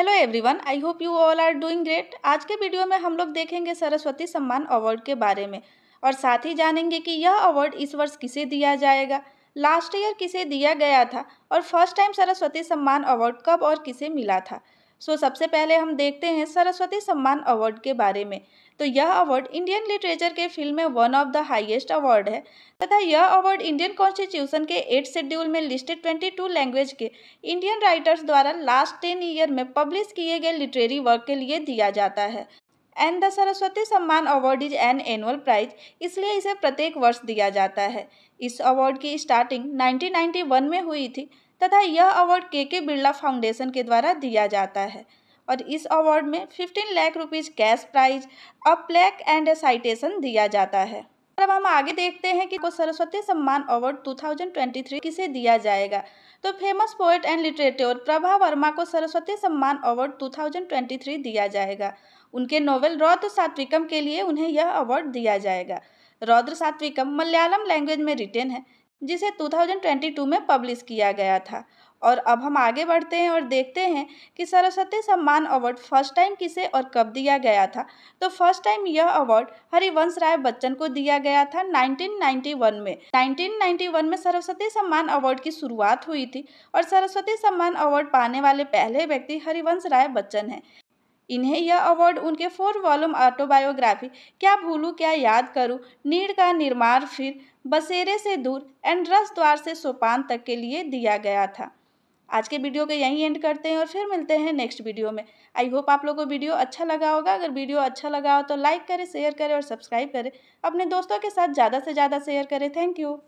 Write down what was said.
hello everyone I hope you all are doing great आज के video में हम लोग देखेंगे सरस्वती सम्मान अवार्ड के बारे में और साथ ही जानेंगे कि यह अवार्ड इस वर्ष किसे दिया जाएगा लास्ट ईयर किसे दिया गया था और first time Saraswati Samman award कब और किसे मिला था सो so, सबसे पहले हम देखते हैं सरस्वती सम्मान अवार्ड के बारे में तो यह अवार्ड इंडियन लिटरेचर के फील्ड में one of the highest award है तथा यह अवार्ड इंडियन कॉन्स्टिट्यूशन के एट शेड्यूल में लिस्टेड ट्वेंटी टू लैंग्वेज के इंडियन राइटर्स द्वारा लास्ट टेन ईयर में पब्लिश किए गए लिटरेरी वर्क के लिए दिया जाता है and the Saraswati Samman award is an annual prize इसलिए इसे प्रत्येक वर्ष दिया जाता है इस अवार्ड की स्टार्टिंग 1991 में हुई थी तथा यह अवार्ड के के बिरला फाउंडेशन के द्वारा दिया जाता है और इस अवार्ड में fifteen lakh rupees cash prize a plaque and citation दिया जाता है अब हम आगे देखते हैं कि को सरस्वती सम्मान अवार्ड 2023 किसे दिया जाएगा तो famous poet and litterateur Prabha Varma को सरस्वती सम्मान अवार्ड 2023 दिया जाएगा उनके नोवेल रौद्र सात्विकम के लिए उन्हें यह अवार्ड दिया जाएगा रौद्र सात्विकम मलयालम लैंग्वेज में रिटेन है जिसे 2022 में पब्लिश किया गया था और अब हम आगे बढ़ते हैं और देखते हैं कि Saraswati Samman award first time किसे और कब दिया गया था तो फर्स्ट टाइम यह अवार्ड हरिवंश राय बच्चन को दिया गया था 1991 में 1991 में सरस्वती सम्मान अवार्ड की शुरुआत हुई थी और सरस्वती सम्मान अवार्ड पाने वाले पहले व्यक्ति हरिवंश राय बच्चन हैं इन्हें यह अवार्ड उनके फोर वॉलूम ऑटोबायोग्राफी क्या भूलूँ क्या याद करूँ नीड का निर्माण फिर बसेरे से दूर एंड रस द्वार से सोपान तक के लिए दिया गया था आज के वीडियो को यहीं एंड करते हैं और फिर मिलते हैं नेक्स्ट वीडियो में आई होप आप लोगों को वीडियो अच्छा लगा होगा अगर वीडियो अच्छा लगा हो तो लाइक करें शेयर करें और सब्सक्राइब करें अपने दोस्तों के साथ ज़्यादा से ज़्यादा शेयर करें थैंक यू